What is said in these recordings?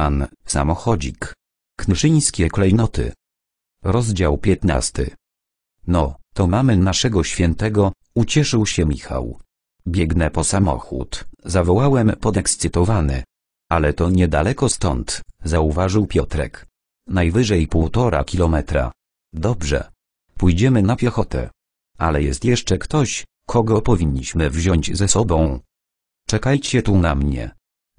Pan, samochodzik. Knyszyńskie klejnoty. Rozdział 15. No, to mamy naszego świętego, ucieszył się Michał. Biegnę po samochód, zawołałem podekscytowany. Ale to niedaleko stąd, zauważył Piotrek. Najwyżej półtora kilometra. Dobrze. Pójdziemy na piechotę. Ale jest jeszcze ktoś, kogo powinniśmy wziąć ze sobą. Czekajcie tu na mnie.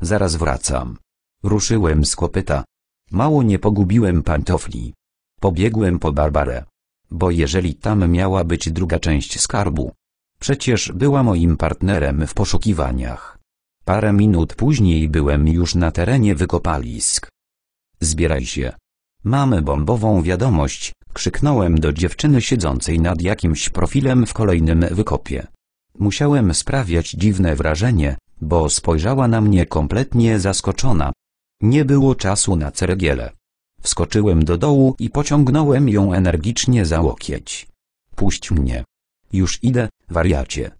Zaraz wracam. Ruszyłem z kopyta. Mało nie pogubiłem pantofli. Pobiegłem po Barbarę. Bo jeżeli tam miała być druga część skarbu. Przecież była moim partnerem w poszukiwaniach. Parę minut później byłem już na terenie wykopalisk. Zbieraj się. Mamy bombową wiadomość, krzyknąłem do dziewczyny siedzącej nad jakimś profilem w kolejnym wykopie. Musiałem sprawiać dziwne wrażenie, bo spojrzała na mnie kompletnie zaskoczona, nie było czasu na cergiele. Wskoczyłem do dołu i pociągnąłem ją energicznie za łokieć. Puść mnie. Już idę, wariacie.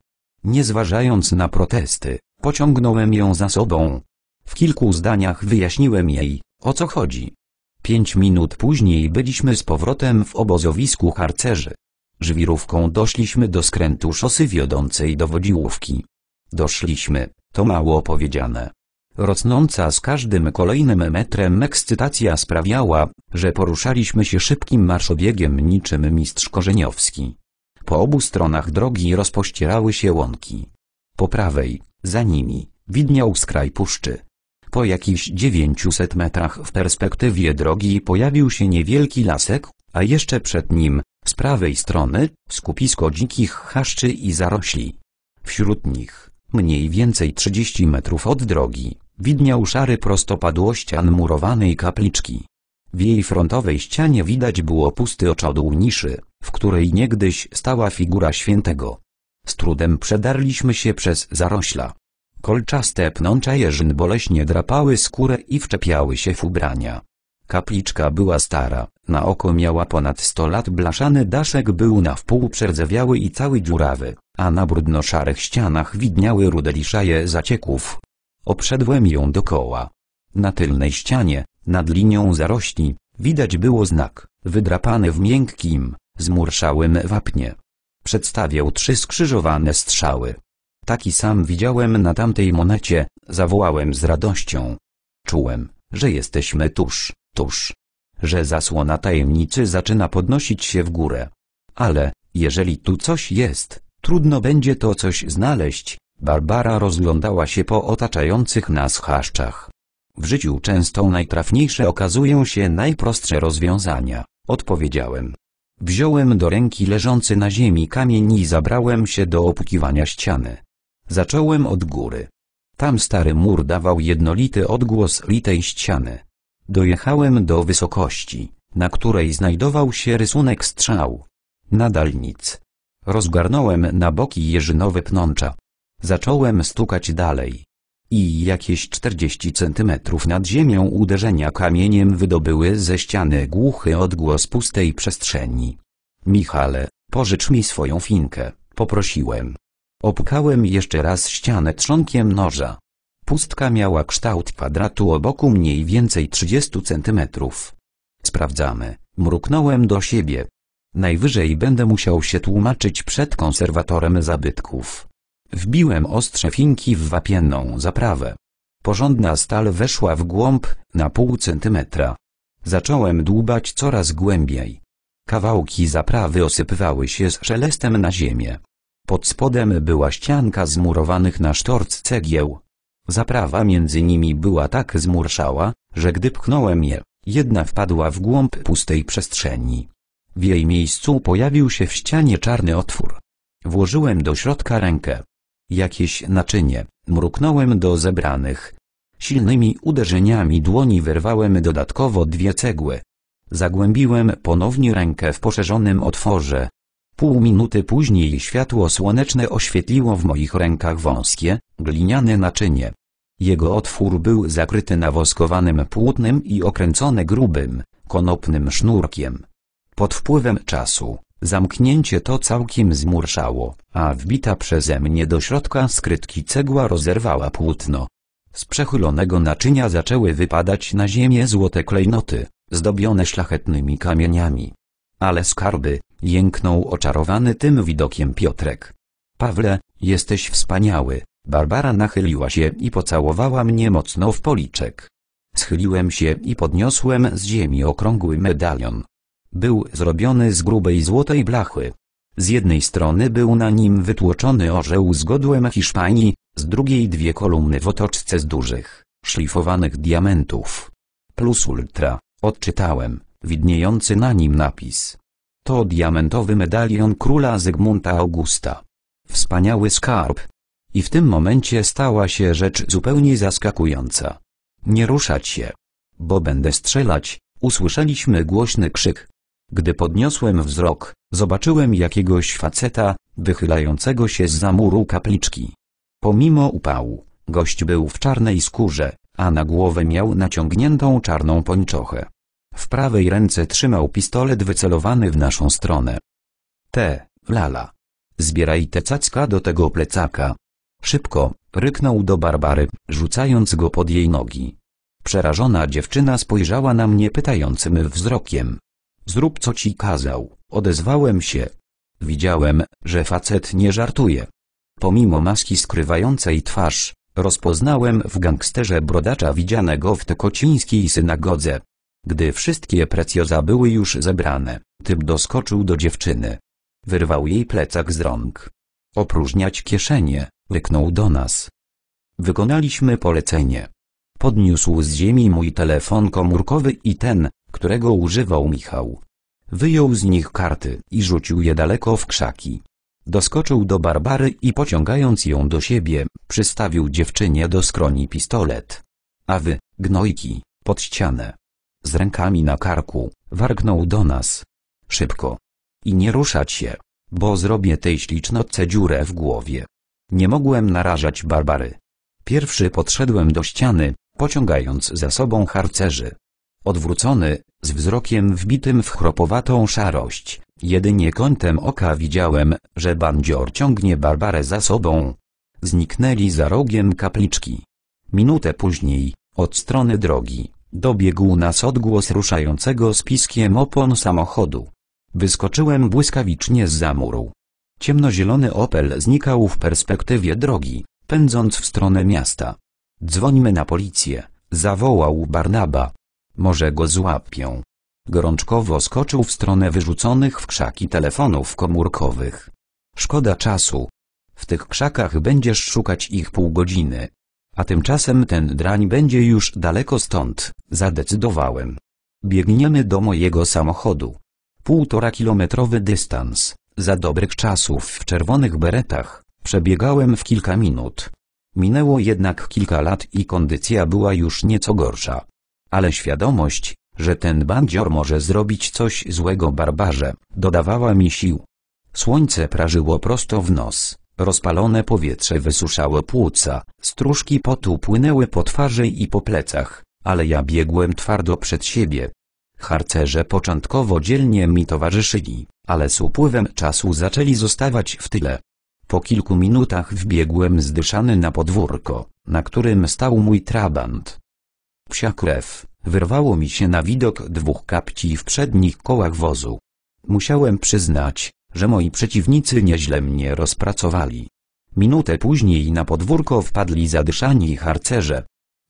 Nie zważając na protesty, pociągnąłem ją za sobą. W kilku zdaniach wyjaśniłem jej, o co chodzi. Pięć minut później byliśmy z powrotem w obozowisku harcerzy. Żwirówką doszliśmy do skrętu szosy wiodącej do Wodziłówki. Doszliśmy, to mało powiedziane. Rosnąca z każdym kolejnym metrem ekscytacja sprawiała, że poruszaliśmy się szybkim marszobiegiem niczym mistrz Korzeniowski. Po obu stronach drogi rozpościerały się łąki. Po prawej, za nimi, widniał skraj puszczy. Po jakichś 900 metrach w perspektywie drogi pojawił się niewielki lasek, a jeszcze przed nim, z prawej strony, skupisko dzikich chaszczy i zarośli. Wśród nich, mniej więcej 30 metrów od drogi, Widniał szary prostopadłościan murowanej kapliczki. W jej frontowej ścianie widać było pusty oczodół niszy, w której niegdyś stała figura świętego. Z trudem przedarliśmy się przez zarośla. Kolczaste pnącza jeżyn boleśnie drapały skórę i wczepiały się w ubrania. Kapliczka była stara, na oko miała ponad sto lat blaszany daszek był na wpół przerdzewiały i cały dziurawy, a na brudno-szarych ścianach widniały rude liszaje zacieków, Obszedłem ją dokoła. Na tylnej ścianie, nad linią zarośli, widać było znak, wydrapany w miękkim, zmurszałym wapnie. Przedstawiał trzy skrzyżowane strzały. Taki sam widziałem na tamtej monecie, zawołałem z radością. Czułem, że jesteśmy tuż, tuż. Że zasłona tajemnicy zaczyna podnosić się w górę. Ale, jeżeli tu coś jest, trudno będzie to coś znaleźć, Barbara rozglądała się po otaczających nas chaszczach. W życiu często najtrafniejsze okazują się najprostsze rozwiązania, odpowiedziałem. Wziąłem do ręki leżący na ziemi kamień i zabrałem się do opukiwania ściany. Zacząłem od góry. Tam stary mur dawał jednolity odgłos litej ściany. Dojechałem do wysokości, na której znajdował się rysunek strzał. Nadal nic. Rozgarnąłem na boki jeżynowe pnącza, Zacząłem stukać dalej. I jakieś 40 centymetrów nad ziemią uderzenia kamieniem wydobyły ze ściany głuchy odgłos pustej przestrzeni. Michale, pożycz mi swoją finkę, poprosiłem. Opukałem jeszcze raz ścianę trzonkiem noża. Pustka miała kształt kwadratu o boku mniej więcej 30 centymetrów. Sprawdzamy, mruknąłem do siebie. Najwyżej będę musiał się tłumaczyć przed konserwatorem zabytków. Wbiłem ostrze finki w wapienną zaprawę. Porządna stal weszła w głąb, na pół centymetra. Zacząłem dłubać coraz głębiej. Kawałki zaprawy osypywały się z szelestem na ziemię. Pod spodem była ścianka zmurowanych na sztorc cegieł. Zaprawa między nimi była tak zmurszała, że gdy pchnąłem je, jedna wpadła w głąb pustej przestrzeni. W jej miejscu pojawił się w ścianie czarny otwór. Włożyłem do środka rękę. Jakieś naczynie, mruknąłem do zebranych. Silnymi uderzeniami dłoni wyrwałem dodatkowo dwie cegły. Zagłębiłem ponownie rękę w poszerzonym otworze. Pół minuty później światło słoneczne oświetliło w moich rękach wąskie, gliniane naczynie. Jego otwór był zakryty nawoskowanym płótnem i okręcony grubym, konopnym sznurkiem. Pod wpływem czasu, Zamknięcie to całkiem zmurszało, a wbita przeze mnie do środka skrytki cegła rozerwała płótno. Z przechylonego naczynia zaczęły wypadać na ziemię złote klejnoty, zdobione szlachetnymi kamieniami. Ale skarby, jęknął oczarowany tym widokiem Piotrek. Pawle, jesteś wspaniały. Barbara nachyliła się i pocałowała mnie mocno w policzek. Schyliłem się i podniosłem z ziemi okrągły medalion. Był zrobiony z grubej złotej blachy. Z jednej strony był na nim wytłoczony orzeł z godłem Hiszpanii, z drugiej dwie kolumny w otoczce z dużych, szlifowanych diamentów. Plus ultra, odczytałem, widniejący na nim napis. To diamentowy medalion króla Zygmunta Augusta. Wspaniały skarb. I w tym momencie stała się rzecz zupełnie zaskakująca. Nie ruszać się. Bo będę strzelać, usłyszeliśmy głośny krzyk. Gdy podniosłem wzrok, zobaczyłem jakiegoś faceta, wychylającego się z zamuru kapliczki. Pomimo upału, gość był w czarnej skórze, a na głowę miał naciągniętą czarną pończochę. W prawej ręce trzymał pistolet wycelowany w naszą stronę. Te, lala. Zbieraj te cacka do tego plecaka. Szybko, ryknął do Barbary, rzucając go pod jej nogi. Przerażona dziewczyna spojrzała na mnie pytającym wzrokiem. Zrób co ci kazał, odezwałem się. Widziałem, że facet nie żartuje. Pomimo maski skrywającej twarz, rozpoznałem w gangsterze brodacza widzianego w tekocińskiej synagodze. Gdy wszystkie precjoza były już zebrane, typ doskoczył do dziewczyny. Wyrwał jej plecak z rąk. Opróżniać kieszenie, ryknął do nas. Wykonaliśmy polecenie. Podniósł z ziemi mój telefon komórkowy i ten, którego używał Michał. Wyjął z nich karty i rzucił je daleko w krzaki. Doskoczył do Barbary i pociągając ją do siebie, przystawił dziewczynie do skroni pistolet. A wy, gnojki, pod ścianę. Z rękami na karku, warknął do nas. Szybko. I nie ruszać się, bo zrobię tej ślicznotce dziurę w głowie. Nie mogłem narażać Barbary. Pierwszy podszedłem do ściany, pociągając za sobą harcerzy odwrócony, z wzrokiem wbitym w chropowatą szarość. Jedynie kątem oka widziałem, że bandzior ciągnie Barbarę za sobą. Zniknęli za rogiem kapliczki. Minutę później, od strony drogi, dobiegł nas odgłos ruszającego z piskiem opon samochodu. Wyskoczyłem błyskawicznie z zamuru. Ciemnozielony Opel znikał w perspektywie drogi, pędząc w stronę miasta. Dzwońmy na policję, zawołał Barnaba. Może go złapią. Gorączkowo skoczył w stronę wyrzuconych w krzaki telefonów komórkowych. Szkoda czasu. W tych krzakach będziesz szukać ich pół godziny. A tymczasem ten drań będzie już daleko stąd, zadecydowałem. Biegniemy do mojego samochodu. Półtora kilometrowy dystans, za dobrych czasów w czerwonych beretach, przebiegałem w kilka minut. Minęło jednak kilka lat i kondycja była już nieco gorsza ale świadomość, że ten bandzior może zrobić coś złego barbarze, dodawała mi sił. Słońce prażyło prosto w nos, rozpalone powietrze wysuszało płuca, stróżki potu płynęły po twarzy i po plecach, ale ja biegłem twardo przed siebie. Harcerze początkowo dzielnie mi towarzyszyli, ale z upływem czasu zaczęli zostawać w tyle. Po kilku minutach wbiegłem zdyszany na podwórko, na którym stał mój trabant. Psia krew, wyrwało mi się na widok dwóch kapci w przednich kołach wozu. Musiałem przyznać, że moi przeciwnicy nieźle mnie rozpracowali. Minutę później na podwórko wpadli zadyszani harcerze.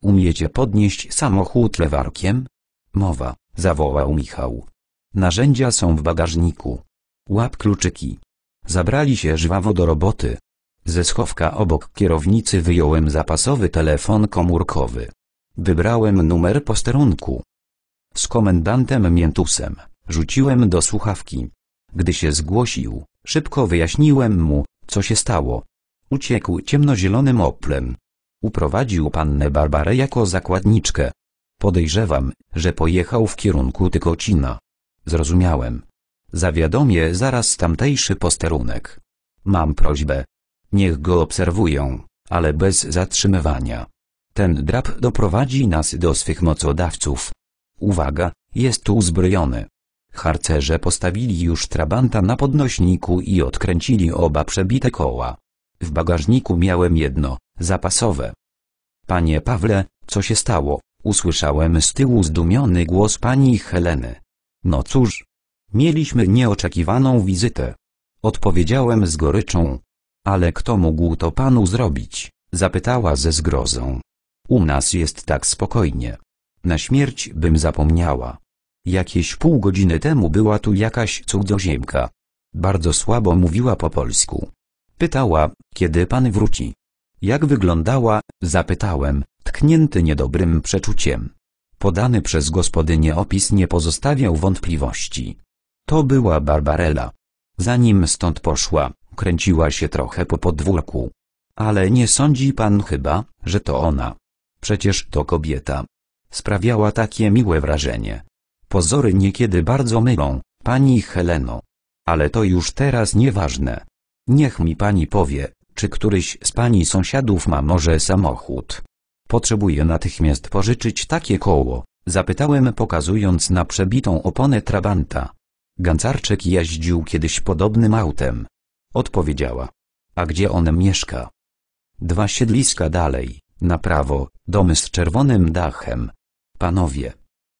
Umiecie podnieść samochód lewarkiem? Mowa, zawołał Michał. Narzędzia są w bagażniku. Łap kluczyki. Zabrali się żwawo do roboty. Ze schowka obok kierownicy wyjąłem zapasowy telefon komórkowy. Wybrałem numer posterunku. Z komendantem Miętusem, rzuciłem do słuchawki. Gdy się zgłosił, szybko wyjaśniłem mu, co się stało. Uciekł ciemnozielonym oplem. Uprowadził pannę Barbarę jako zakładniczkę. Podejrzewam, że pojechał w kierunku Tykocina. Zrozumiałem. Zawiadomię zaraz tamtejszy posterunek. Mam prośbę. Niech go obserwują, ale bez zatrzymywania. Ten drab doprowadzi nas do swych mocodawców. Uwaga, jest tu uzbrojony. Harcerze postawili już trabanta na podnośniku i odkręcili oba przebite koła. W bagażniku miałem jedno, zapasowe. Panie Pawle, co się stało? Usłyszałem z tyłu zdumiony głos pani Heleny. No cóż. Mieliśmy nieoczekiwaną wizytę. Odpowiedziałem z goryczą. Ale kto mógł to panu zrobić? Zapytała ze zgrozą. U nas jest tak spokojnie. Na śmierć bym zapomniała. Jakieś pół godziny temu była tu jakaś cudzoziemka. Bardzo słabo mówiła po polsku. Pytała, kiedy pan wróci. Jak wyglądała, zapytałem, tknięty niedobrym przeczuciem. Podany przez gospodynię opis nie pozostawiał wątpliwości. To była Barbarella. Zanim stąd poszła, kręciła się trochę po podwórku. Ale nie sądzi pan chyba, że to ona? Przecież to kobieta. Sprawiała takie miłe wrażenie. Pozory niekiedy bardzo mylą, pani Heleno. Ale to już teraz nieważne. Niech mi pani powie, czy któryś z pani sąsiadów ma może samochód. Potrzebuję natychmiast pożyczyć takie koło, zapytałem pokazując na przebitą oponę Trabanta. Gancarczek jeździł kiedyś podobnym autem. Odpowiedziała. A gdzie on mieszka? Dwa siedliska dalej. Na prawo, domy z czerwonym dachem. Panowie.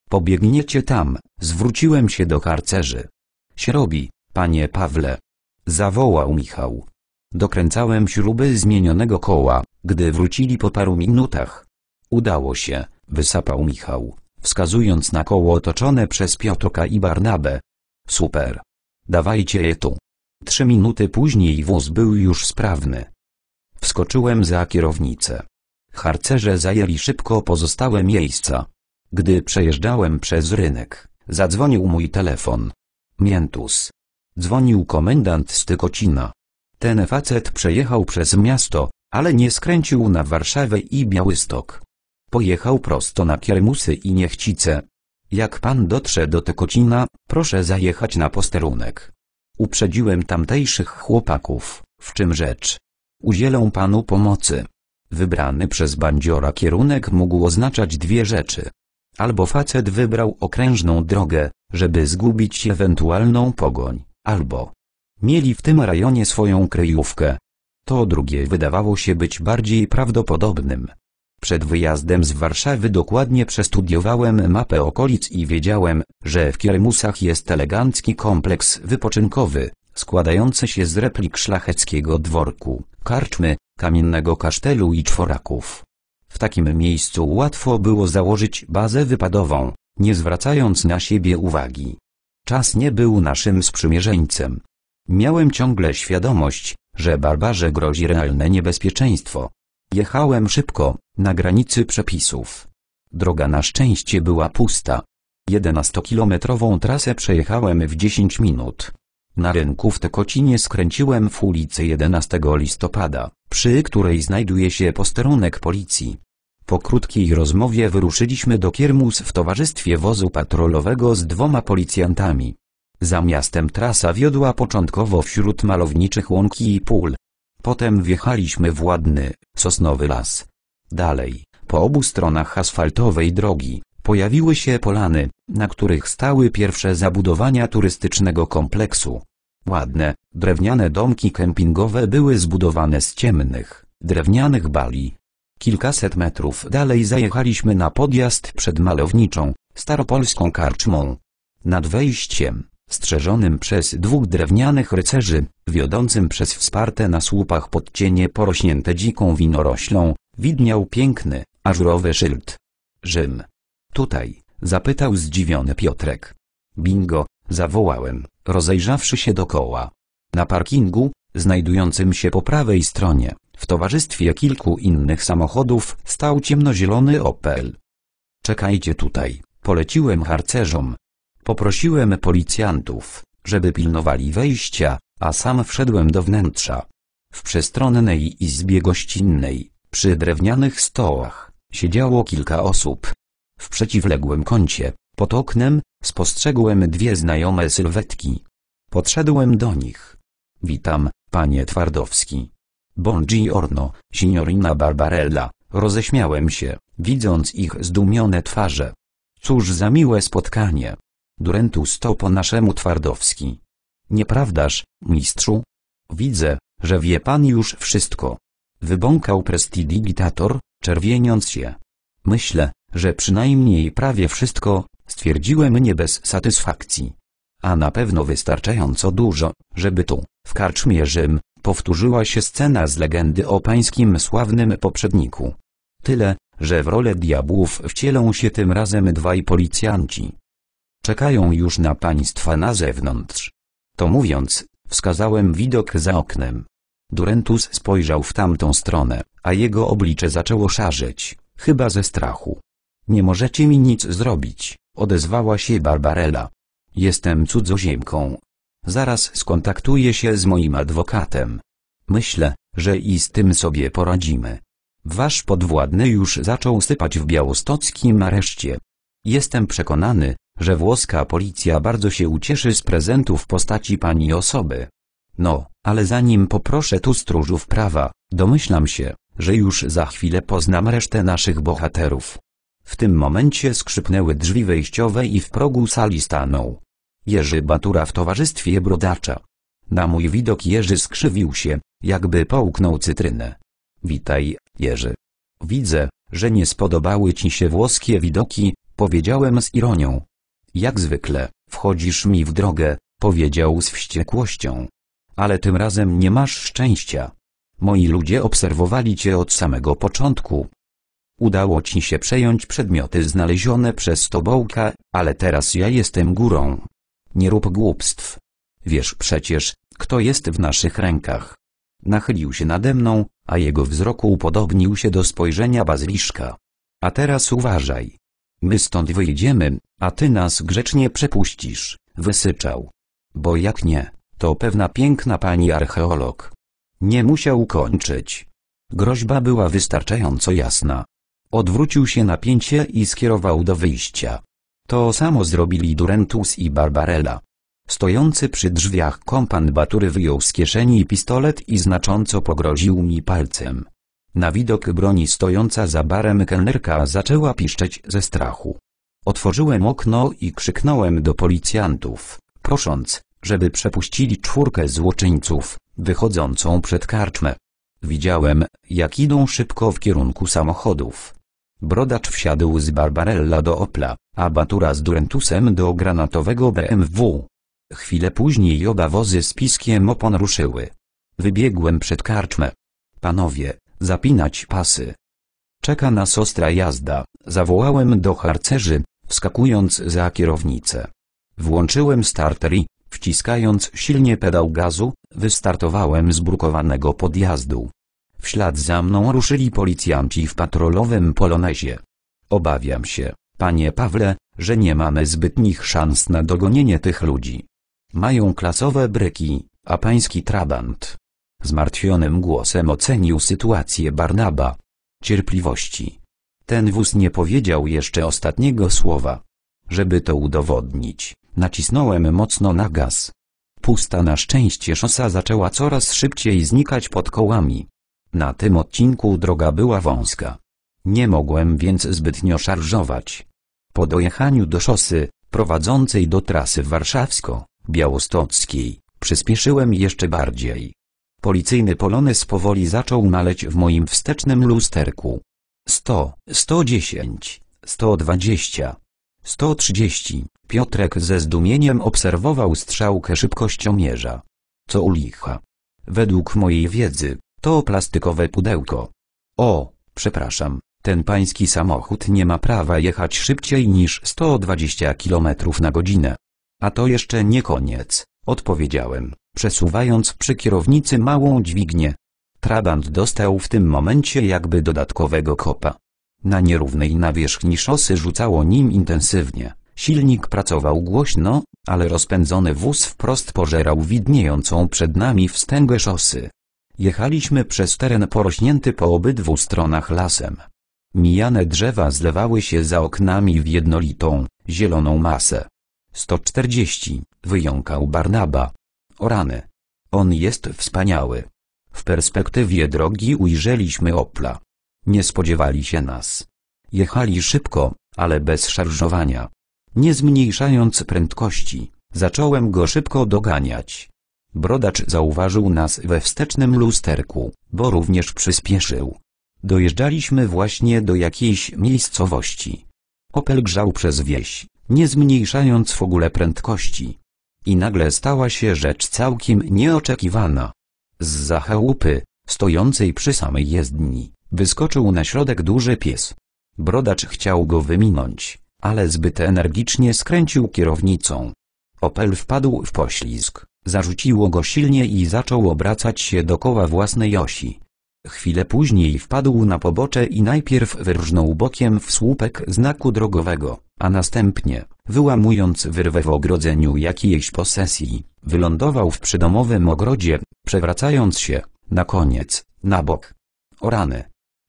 Pobiegniecie tam, zwróciłem się do karcerzy. Śrobi, panie Pawle. Zawołał Michał. Dokręcałem śruby zmienionego koła, gdy wrócili po paru minutach. Udało się, wysapał Michał, wskazując na koło otoczone przez Piotrka i Barnabę. Super. Dawajcie je tu. Trzy minuty później wóz był już sprawny. Wskoczyłem za kierownicę. Harcerze zajęli szybko pozostałe miejsca. Gdy przejeżdżałem przez rynek, zadzwonił mój telefon. Miętus. Dzwonił komendant z Tykocina. Ten facet przejechał przez miasto, ale nie skręcił na Warszawę i Białystok. Pojechał prosto na Kiermusy i Niechcice. Jak pan dotrze do Tykocina, proszę zajechać na posterunek. Uprzedziłem tamtejszych chłopaków, w czym rzecz. Udzielą panu pomocy. Wybrany przez bandziora kierunek mógł oznaczać dwie rzeczy. Albo facet wybrał okrężną drogę, żeby zgubić ewentualną pogoń, albo mieli w tym rejonie swoją kryjówkę. To drugie wydawało się być bardziej prawdopodobnym. Przed wyjazdem z Warszawy dokładnie przestudiowałem mapę okolic i wiedziałem, że w Kiermusach jest elegancki kompleks wypoczynkowy, składający się z replik szlacheckiego dworku, karczmy, kamiennego kasztelu i czworaków. W takim miejscu łatwo było założyć bazę wypadową, nie zwracając na siebie uwagi. Czas nie był naszym sprzymierzeńcem. Miałem ciągle świadomość, że barbarze grozi realne niebezpieczeństwo. Jechałem szybko, na granicy przepisów. Droga na szczęście była pusta. 11-kilometrową trasę przejechałem w 10 minut. Na rynku w Tekocinie skręciłem w ulicy 11 listopada, przy której znajduje się posterunek policji. Po krótkiej rozmowie wyruszyliśmy do Kiermus w towarzystwie wozu patrolowego z dwoma policjantami. Za miastem trasa wiodła początkowo wśród malowniczych łąki i pól. Potem wjechaliśmy w ładny, sosnowy las. Dalej, po obu stronach asfaltowej drogi, Pojawiły się polany, na których stały pierwsze zabudowania turystycznego kompleksu. Ładne, drewniane domki kempingowe były zbudowane z ciemnych, drewnianych bali. Kilkaset metrów dalej zajechaliśmy na podjazd przed malowniczą, staropolską karczmą. Nad wejściem, strzeżonym przez dwóch drewnianych rycerzy, wiodącym przez wsparte na słupach podcienie porośnięte dziką winoroślą, widniał piękny, ażurowy szyld. Rzym. Tutaj, zapytał zdziwiony Piotrek. Bingo, zawołałem, rozejrzawszy się dokoła. Na parkingu, znajdującym się po prawej stronie, w towarzystwie kilku innych samochodów, stał ciemnozielony Opel. Czekajcie tutaj, poleciłem harcerzom. Poprosiłem policjantów, żeby pilnowali wejścia, a sam wszedłem do wnętrza. W przestronnej izbie gościnnej, przy drewnianych stołach, siedziało kilka osób, w przeciwległym kącie, pod oknem, spostrzegłem dwie znajome sylwetki. Podszedłem do nich. Witam, panie Twardowski. Buongiorno, signorina Barbarella, roześmiałem się, widząc ich zdumione twarze. Cóż za miłe spotkanie. Durentu sto po naszemu Twardowski. Nieprawdaż, mistrzu? Widzę, że wie pan już wszystko. Wybąkał prestidigitator, czerwieniąc się. Myślę, że przynajmniej prawie wszystko, stwierdziłem nie bez satysfakcji. A na pewno wystarczająco dużo, żeby tu, w karczmie Rzym, powtórzyła się scena z legendy o pańskim sławnym poprzedniku. Tyle, że w rolę diabłów wcielą się tym razem dwaj policjanci. Czekają już na państwa na zewnątrz. To mówiąc, wskazałem widok za oknem. Durentus spojrzał w tamtą stronę, a jego oblicze zaczęło szarzeć. Chyba ze strachu. Nie możecie mi nic zrobić, odezwała się Barbarella. Jestem cudzoziemką. Zaraz skontaktuję się z moim adwokatem. Myślę, że i z tym sobie poradzimy. Wasz podwładny już zaczął sypać w białostockim areszcie. Jestem przekonany, że włoska policja bardzo się ucieszy z prezentu w postaci pani osoby. No, ale zanim poproszę tu stróżów prawa, domyślam się, że już za chwilę poznam resztę naszych bohaterów. W tym momencie skrzypnęły drzwi wejściowe i w progu sali stanął Jerzy Batura w towarzystwie brodacza. Na mój widok Jerzy skrzywił się, jakby połknął cytrynę. Witaj, Jerzy. Widzę, że nie spodobały ci się włoskie widoki, powiedziałem z ironią. Jak zwykle, wchodzisz mi w drogę, powiedział z wściekłością. Ale tym razem nie masz szczęścia. Moi ludzie obserwowali cię od samego początku. Udało ci się przejąć przedmioty znalezione przez Tobołka, ale teraz ja jestem górą. Nie rób głupstw. Wiesz przecież, kto jest w naszych rękach. Nachylił się nade mną, a jego wzrok upodobnił się do spojrzenia bazyliszka. A teraz uważaj. My stąd wyjdziemy, a ty nas grzecznie przepuścisz, wysyczał. Bo jak nie, to pewna piękna pani archeolog nie musiał kończyć. Groźba była wystarczająco jasna. Odwrócił się na pięcie i skierował do wyjścia. To samo zrobili Durentus i Barbarella. Stojący przy drzwiach kompan Batury wyjął z kieszeni pistolet i znacząco pogroził mi palcem. Na widok broni stojąca za barem kelnerka zaczęła piszczeć ze strachu. Otworzyłem okno i krzyknąłem do policjantów, prosząc, żeby przepuścili czwórkę złoczyńców, wychodzącą przed karczmę. Widziałem, jak idą szybko w kierunku samochodów. Brodacz wsiadł z Barbarella do Opla, a Batura z Durentusem do granatowego BMW. Chwilę później oba wozy z piskiem opon ruszyły. Wybiegłem przed karczmę. Panowie, zapinać pasy. Czeka nas ostra jazda, zawołałem do harcerzy, wskakując za kierownicę. Włączyłem starter i, Wciskając silnie pedał gazu, wystartowałem z brukowanego podjazdu. W ślad za mną ruszyli policjanci w patrolowym polonezie. Obawiam się, panie Pawle, że nie mamy zbytnich szans na dogonienie tych ludzi. Mają klasowe bryki, a pański trabant. Zmartwionym głosem ocenił sytuację Barnaba. Cierpliwości. Ten wóz nie powiedział jeszcze ostatniego słowa. Żeby to udowodnić, nacisnąłem mocno na gaz. Pusta na szczęście szosa zaczęła coraz szybciej znikać pod kołami. Na tym odcinku droga była wąska. Nie mogłem więc zbytnio szarżować. Po dojechaniu do szosy, prowadzącej do trasy warszawsko-białostockiej, przyspieszyłem jeszcze bardziej. Policyjny polonez powoli zaczął maleć w moim wstecznym lusterku. 100, 110, 120, 130. Piotrek ze zdumieniem obserwował strzałkę szybkościomierza. Co u licha? Według mojej wiedzy, to plastikowe pudełko. O, przepraszam, ten pański samochód nie ma prawa jechać szybciej niż 120 km na godzinę. A to jeszcze nie koniec, odpowiedziałem, przesuwając przy kierownicy małą dźwignię. Trabant dostał w tym momencie jakby dodatkowego kopa. Na nierównej nawierzchni szosy rzucało nim intensywnie. Silnik pracował głośno, ale rozpędzony wóz wprost pożerał widniejącą przed nami wstęgę szosy. Jechaliśmy przez teren porośnięty po obydwu stronach lasem. Mijane drzewa zlewały się za oknami w jednolitą, zieloną masę. 140, wyjąkał Barnaba. O rany. On jest wspaniały. W perspektywie drogi ujrzeliśmy Opla. Nie spodziewali się nas. Jechali szybko, ale bez szarżowania. Nie zmniejszając prędkości, zacząłem go szybko doganiać. Brodacz zauważył nas we wstecznym lusterku, bo również przyspieszył. Dojeżdżaliśmy właśnie do jakiejś miejscowości. Opel grzał przez wieś, nie zmniejszając w ogóle prędkości. I nagle stała się rzecz całkiem nieoczekiwana. Z za chałupy, stojącej przy samej jezdni, Wyskoczył na środek duży pies. Brodacz chciał go wyminąć, ale zbyt energicznie skręcił kierownicą. Opel wpadł w poślizg, zarzuciło go silnie i zaczął obracać się dokoła własnej osi. Chwilę później wpadł na pobocze i najpierw wyrżnął bokiem w słupek znaku drogowego, a następnie, wyłamując wyrwę w ogrodzeniu jakiejś posesji, wylądował w przydomowym ogrodzie, przewracając się, na koniec, na bok. O rany,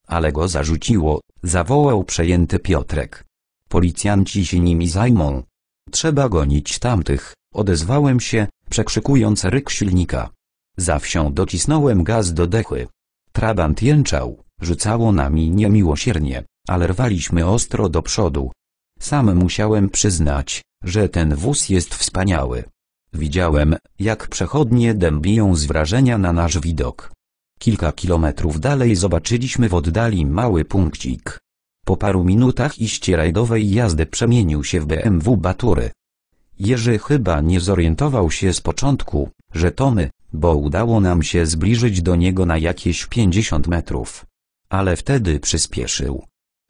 ale go zarzuciło, zawołał przejęty Piotrek. Policjanci się nimi zajmą. Trzeba gonić tamtych, odezwałem się, przekrzykując ryk silnika. Za wsią docisnąłem gaz do dechy. Trabant jęczał, rzucało nami niemiłosiernie, ale rwaliśmy ostro do przodu. Sam musiałem przyznać, że ten wóz jest wspaniały. Widziałem, jak przechodnie dębiją z wrażenia na nasz widok. Kilka kilometrów dalej zobaczyliśmy w oddali mały punkcik. Po paru minutach iście rajdowej jazdy przemienił się w BMW Batury. Jerzy chyba nie zorientował się z początku, że to my, bo udało nam się zbliżyć do niego na jakieś 50 metrów. Ale wtedy przyspieszył.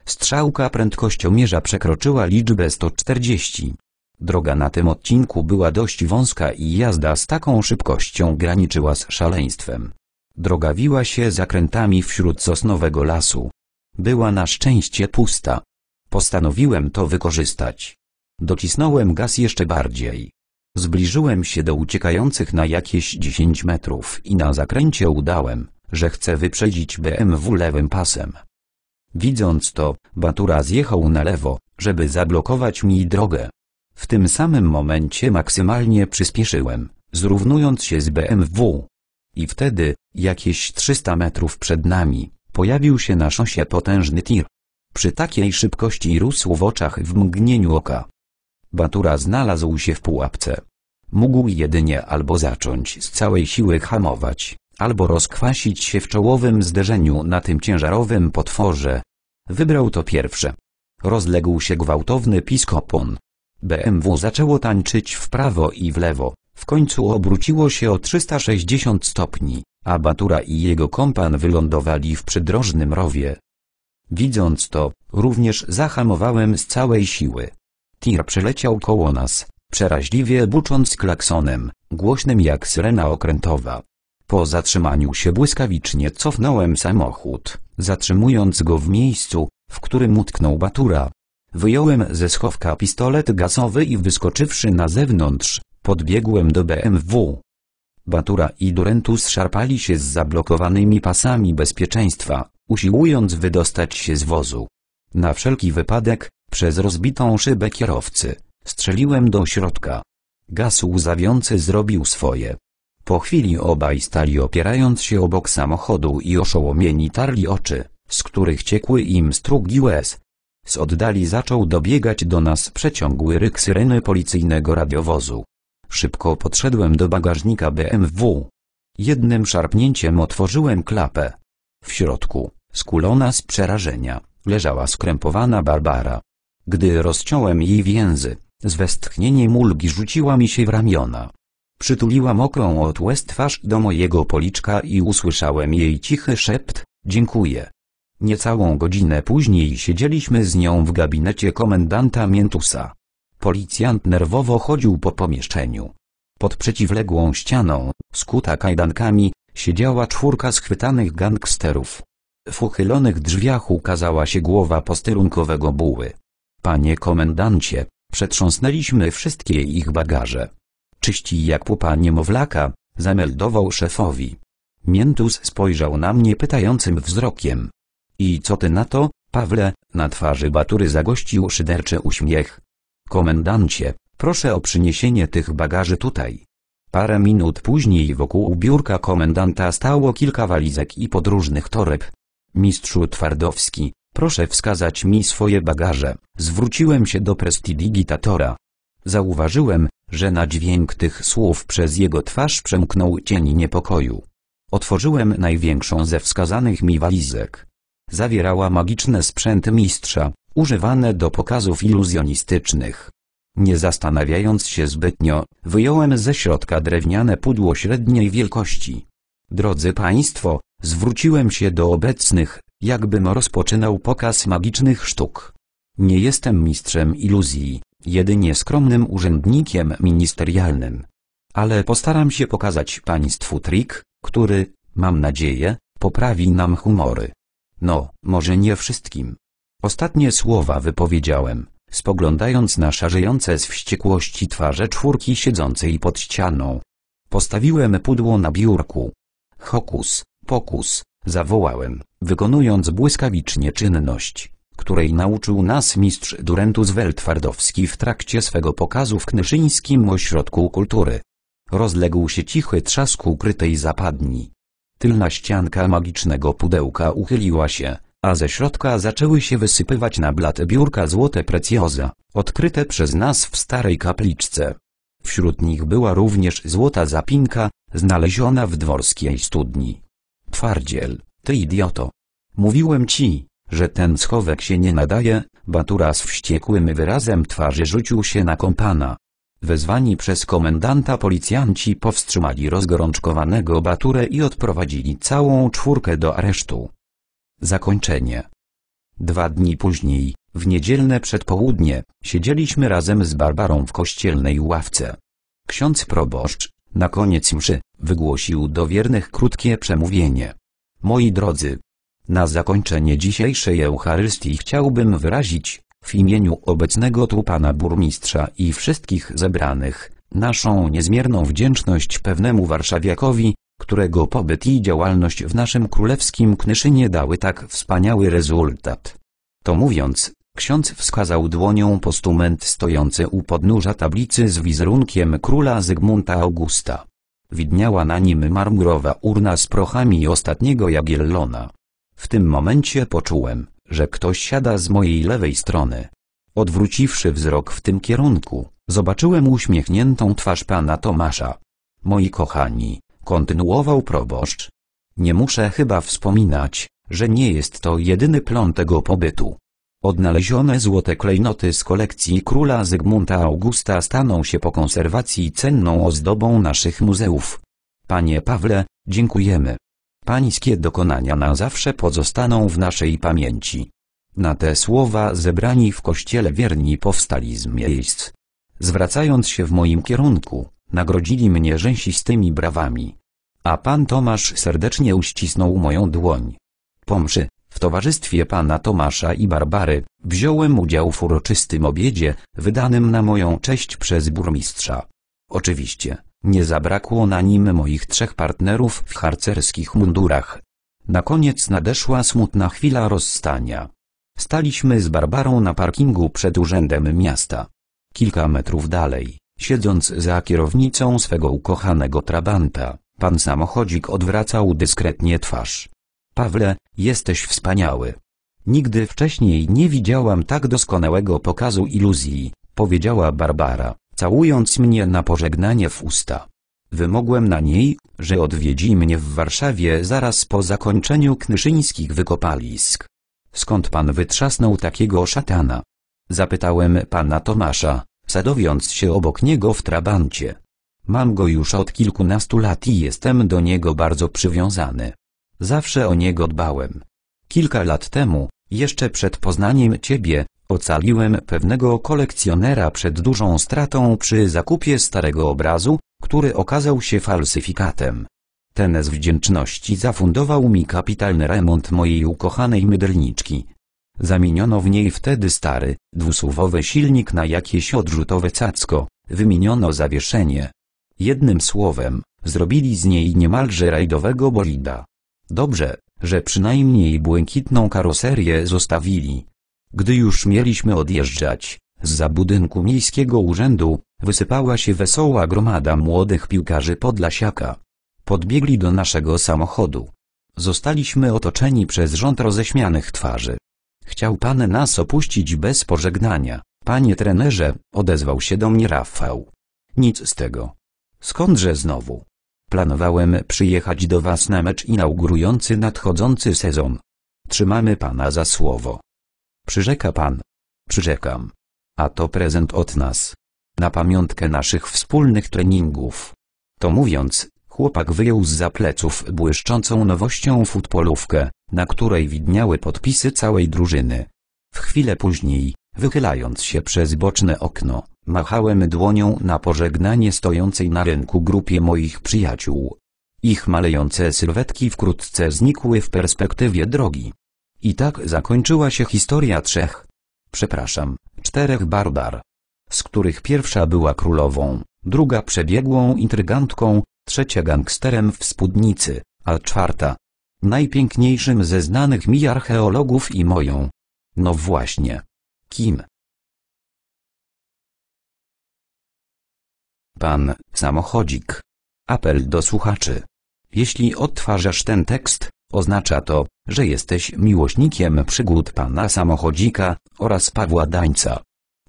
Strzałka prędkościomierza przekroczyła liczbę 140. Droga na tym odcinku była dość wąska i jazda z taką szybkością graniczyła z szaleństwem. Droga wiła się zakrętami wśród sosnowego lasu. Była na szczęście pusta. Postanowiłem to wykorzystać. Docisnąłem gaz jeszcze bardziej. Zbliżyłem się do uciekających na jakieś 10 metrów i na zakręcie udałem, że chcę wyprzedzić BMW lewym pasem. Widząc to, Batura zjechał na lewo, żeby zablokować mi drogę. W tym samym momencie maksymalnie przyspieszyłem, zrównując się z BMW. I wtedy, jakieś 300 metrów przed nami, pojawił się na szosie potężny tir. Przy takiej szybkości rósł w oczach w mgnieniu oka. Batura znalazł się w pułapce. Mógł jedynie albo zacząć z całej siły hamować, albo rozkwasić się w czołowym zderzeniu na tym ciężarowym potworze. Wybrał to pierwsze. Rozległ się gwałtowny piskopon. BMW zaczęło tańczyć w prawo i w lewo, w końcu obróciło się o 360 stopni, a Batura i jego kompan wylądowali w przydrożnym rowie. Widząc to, również zahamowałem z całej siły. Tir przeleciał koło nas, przeraźliwie bucząc klaksonem, głośnym jak syrena okrętowa. Po zatrzymaniu się błyskawicznie cofnąłem samochód, zatrzymując go w miejscu, w którym utknął Batura. Wyjąłem ze schowka pistolet gazowy i wyskoczywszy na zewnątrz, podbiegłem do BMW. Batura i Durentus szarpali się z zablokowanymi pasami bezpieczeństwa, usiłując wydostać się z wozu. Na wszelki wypadek, przez rozbitą szybę kierowcy, strzeliłem do środka. Gaz łzawiący zrobił swoje. Po chwili obaj stali opierając się obok samochodu i oszołomieni tarli oczy, z których ciekły im strugi łez. Z oddali zaczął dobiegać do nas przeciągły ryk syreny policyjnego radiowozu. Szybko podszedłem do bagażnika BMW. Jednym szarpnięciem otworzyłem klapę. W środku, skulona z przerażenia, leżała skrępowana Barbara. Gdy rozciąłem jej więzy, z westchnieniem ulgi rzuciła mi się w ramiona. Przytuliła mokrą od łez twarz do mojego policzka i usłyszałem jej cichy szept, dziękuję. Niecałą godzinę później siedzieliśmy z nią w gabinecie komendanta Miętusa. Policjant nerwowo chodził po pomieszczeniu. Pod przeciwległą ścianą, skuta kajdankami, siedziała czwórka schwytanych gangsterów. W uchylonych drzwiach ukazała się głowa posterunkowego buły. Panie komendancie, przetrząsnęliśmy wszystkie ich bagaże. Czyści jak pupa niemowlaka, zameldował szefowi. Miętus spojrzał na mnie pytającym wzrokiem. I co ty na to, Pawle, na twarzy Batury zagościł szyderczy uśmiech. Komendancie, proszę o przyniesienie tych bagaży tutaj. Parę minut później wokół biurka komendanta stało kilka walizek i podróżnych toreb. Mistrzu Twardowski, proszę wskazać mi swoje bagaże, zwróciłem się do prestidigitatora. Zauważyłem, że na dźwięk tych słów przez jego twarz przemknął cień niepokoju. Otworzyłem największą ze wskazanych mi walizek zawierała magiczne sprzęty mistrza, używane do pokazów iluzjonistycznych. Nie zastanawiając się zbytnio, wyjąłem ze środka drewniane pudło średniej wielkości. Drodzy Państwo, zwróciłem się do obecnych, jakbym rozpoczynał pokaz magicznych sztuk. Nie jestem mistrzem iluzji, jedynie skromnym urzędnikiem ministerialnym. Ale postaram się pokazać Państwu trik, który, mam nadzieję, poprawi nam humory. No, może nie wszystkim. Ostatnie słowa wypowiedziałem, spoglądając na szarzejące z wściekłości twarze czwórki siedzącej pod ścianą. Postawiłem pudło na biurku. Hokus, pokus, zawołałem, wykonując błyskawicznie czynność, której nauczył nas mistrz Durentus Weltwardowski w trakcie swego pokazu w Knyszyńskim Ośrodku Kultury. Rozległ się cichy trzask ukrytej zapadni. Tylna ścianka magicznego pudełka uchyliła się, a ze środka zaczęły się wysypywać na blate biurka złote precjoza, odkryte przez nas w starej kapliczce. Wśród nich była również złota zapinka, znaleziona w dworskiej studni. Twardziel, ty idioto. Mówiłem ci, że ten schowek się nie nadaje, Batura z wściekłym wyrazem twarzy rzucił się na kompana. Wezwani przez komendanta policjanci powstrzymali rozgorączkowanego Baturę i odprowadzili całą czwórkę do aresztu. Zakończenie Dwa dni później, w niedzielne przedpołudnie, siedzieliśmy razem z Barbarą w kościelnej ławce. Ksiądz proboszcz, na koniec mszy, wygłosił do wiernych krótkie przemówienie. Moi drodzy, na zakończenie dzisiejszej Eucharystii chciałbym wyrazić, w imieniu obecnego tu pana burmistrza i wszystkich zebranych, naszą niezmierną wdzięczność pewnemu warszawiakowi, którego pobyt i działalność w naszym królewskim Knyszynie dały tak wspaniały rezultat. To mówiąc, ksiądz wskazał dłonią postument stojący u podnóża tablicy z wizerunkiem króla Zygmunta Augusta. Widniała na nim marmurowa urna z prochami ostatniego Jagiellona. W tym momencie poczułem, że ktoś siada z mojej lewej strony. Odwróciwszy wzrok w tym kierunku, zobaczyłem uśmiechniętą twarz pana Tomasza. Moi kochani, kontynuował proboszcz. Nie muszę chyba wspominać, że nie jest to jedyny plon tego pobytu. Odnalezione złote klejnoty z kolekcji króla Zygmunta Augusta staną się po konserwacji cenną ozdobą naszych muzeów. Panie Pawle, dziękujemy. Pańskie dokonania na zawsze pozostaną w naszej pamięci. Na te słowa zebrani w kościele wierni powstali z miejsc. Zwracając się w moim kierunku, nagrodzili mnie rzęsistymi brawami. A pan Tomasz serdecznie uścisnął moją dłoń. Po mszy, w towarzystwie pana Tomasza i Barbary, wziąłem udział w uroczystym obiedzie, wydanym na moją cześć przez burmistrza. Oczywiście, nie zabrakło na nim moich trzech partnerów w harcerskich mundurach. Na koniec nadeszła smutna chwila rozstania. Staliśmy z Barbarą na parkingu przed urzędem miasta. Kilka metrów dalej, siedząc za kierownicą swego ukochanego trabanta, pan samochodzik odwracał dyskretnie twarz. Pawle, jesteś wspaniały. Nigdy wcześniej nie widziałam tak doskonałego pokazu iluzji, powiedziała Barbara całując mnie na pożegnanie w usta. Wymogłem na niej, że odwiedzi mnie w Warszawie zaraz po zakończeniu knyszyńskich wykopalisk. Skąd pan wytrzasnął takiego szatana? Zapytałem pana Tomasza, sadowiąc się obok niego w trabancie. Mam go już od kilkunastu lat i jestem do niego bardzo przywiązany. Zawsze o niego dbałem. Kilka lat temu, jeszcze przed poznaniem ciebie, Ocaliłem pewnego kolekcjonera przed dużą stratą przy zakupie starego obrazu, który okazał się falsyfikatem. Ten z wdzięczności zafundował mi kapitalny remont mojej ukochanej mydelniczki. Zamieniono w niej wtedy stary, dwusuwowy silnik na jakieś odrzutowe cacko, wymieniono zawieszenie. Jednym słowem, zrobili z niej niemalże rajdowego bolida. Dobrze, że przynajmniej błękitną karoserię zostawili. Gdy już mieliśmy odjeżdżać, z budynku miejskiego urzędu, wysypała się wesoła gromada młodych piłkarzy Podlasiaka. Podbiegli do naszego samochodu. Zostaliśmy otoczeni przez rząd roześmianych twarzy. Chciał pan nas opuścić bez pożegnania, panie trenerze, odezwał się do mnie Rafał. Nic z tego. Skądże znowu? Planowałem przyjechać do was na mecz inaugurujący nadchodzący sezon. Trzymamy pana za słowo. Przyrzeka Pan. Przyrzekam. A to prezent od nas. Na pamiątkę naszych wspólnych treningów. To mówiąc, chłopak wyjął z zapleców błyszczącą nowością futbolówkę, na której widniały podpisy całej drużyny. W chwilę później, wychylając się przez boczne okno, machałem dłonią na pożegnanie stojącej na rynku grupie moich przyjaciół. Ich malejące sylwetki wkrótce znikły w perspektywie drogi. I tak zakończyła się historia trzech, przepraszam, czterech barbar, z których pierwsza była królową, druga przebiegłą intrygantką, trzecia gangsterem w spódnicy, a czwarta najpiękniejszym ze znanych mi archeologów i moją. No właśnie. Kim? Pan, samochodzik. Apel do słuchaczy. Jeśli odtwarzasz ten tekst, Oznacza to, że jesteś miłośnikiem przygód pana samochodzika oraz Pawła Dańca.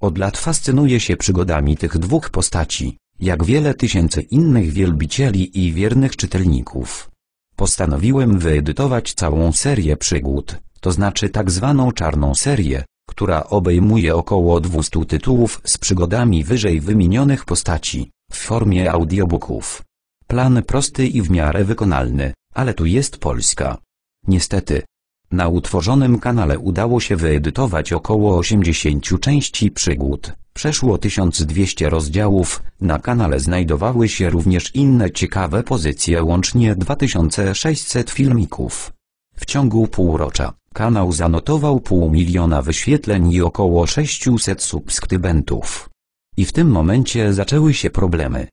Od lat fascynuje się przygodami tych dwóch postaci, jak wiele tysięcy innych wielbicieli i wiernych czytelników. Postanowiłem wyedytować całą serię przygód, to znaczy tak zwaną czarną serię, która obejmuje około 200 tytułów z przygodami wyżej wymienionych postaci, w formie audiobooków. Plan prosty i w miarę wykonalny, ale tu jest Polska. Niestety. Na utworzonym kanale udało się wyedytować około 80 części przygód, przeszło 1200 rozdziałów, na kanale znajdowały się również inne ciekawe pozycje łącznie 2600 filmików. W ciągu półrocza kanał zanotował pół miliona wyświetleń i około 600 subskrybentów. I w tym momencie zaczęły się problemy.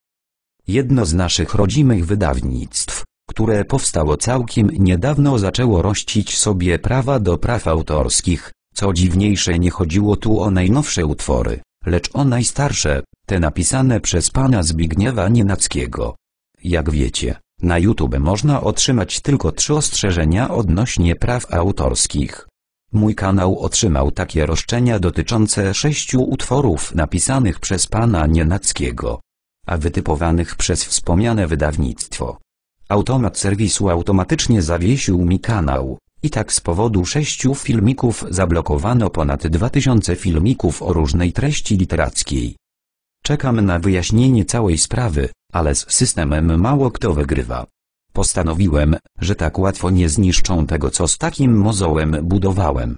Jedno z naszych rodzimych wydawnictw, które powstało całkiem niedawno zaczęło rościć sobie prawa do praw autorskich, co dziwniejsze nie chodziło tu o najnowsze utwory, lecz o najstarsze, te napisane przez pana Zbigniewa Nienackiego. Jak wiecie, na YouTube można otrzymać tylko trzy ostrzeżenia odnośnie praw autorskich. Mój kanał otrzymał takie roszczenia dotyczące sześciu utworów napisanych przez pana Nienackiego, a wytypowanych przez wspomniane wydawnictwo. Automat serwisu automatycznie zawiesił mi kanał. I tak z powodu sześciu filmików zablokowano ponad 2000 filmików o różnej treści literackiej. Czekam na wyjaśnienie całej sprawy, ale z systemem mało kto wygrywa. Postanowiłem, że tak łatwo nie zniszczą tego co z takim mozołem budowałem.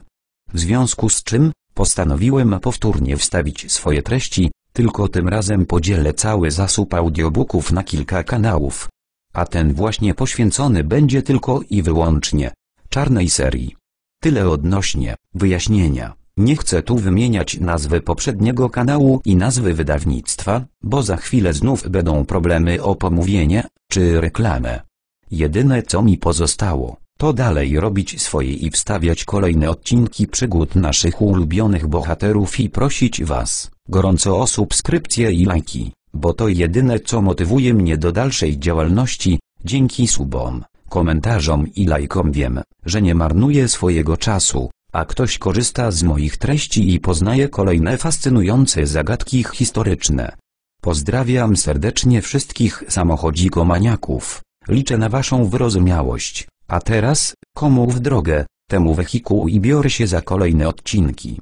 W związku z czym, postanowiłem powtórnie wstawić swoje treści, tylko tym razem podzielę cały zasób audiobooków na kilka kanałów. A ten właśnie poświęcony będzie tylko i wyłącznie czarnej serii. Tyle odnośnie wyjaśnienia. Nie chcę tu wymieniać nazwy poprzedniego kanału i nazwy wydawnictwa, bo za chwilę znów będą problemy o pomówienie, czy reklamę. Jedyne co mi pozostało, to dalej robić swoje i wstawiać kolejne odcinki przygód naszych ulubionych bohaterów i prosić Was gorąco o subskrypcje i lajki bo to jedyne co motywuje mnie do dalszej działalności, dzięki subom, komentarzom i lajkom wiem, że nie marnuję swojego czasu, a ktoś korzysta z moich treści i poznaje kolejne fascynujące zagadki historyczne. Pozdrawiam serdecznie wszystkich samochodzikomaniaków, liczę na waszą wyrozumiałość, a teraz, komu w drogę, temu wehikuł i biorę się za kolejne odcinki.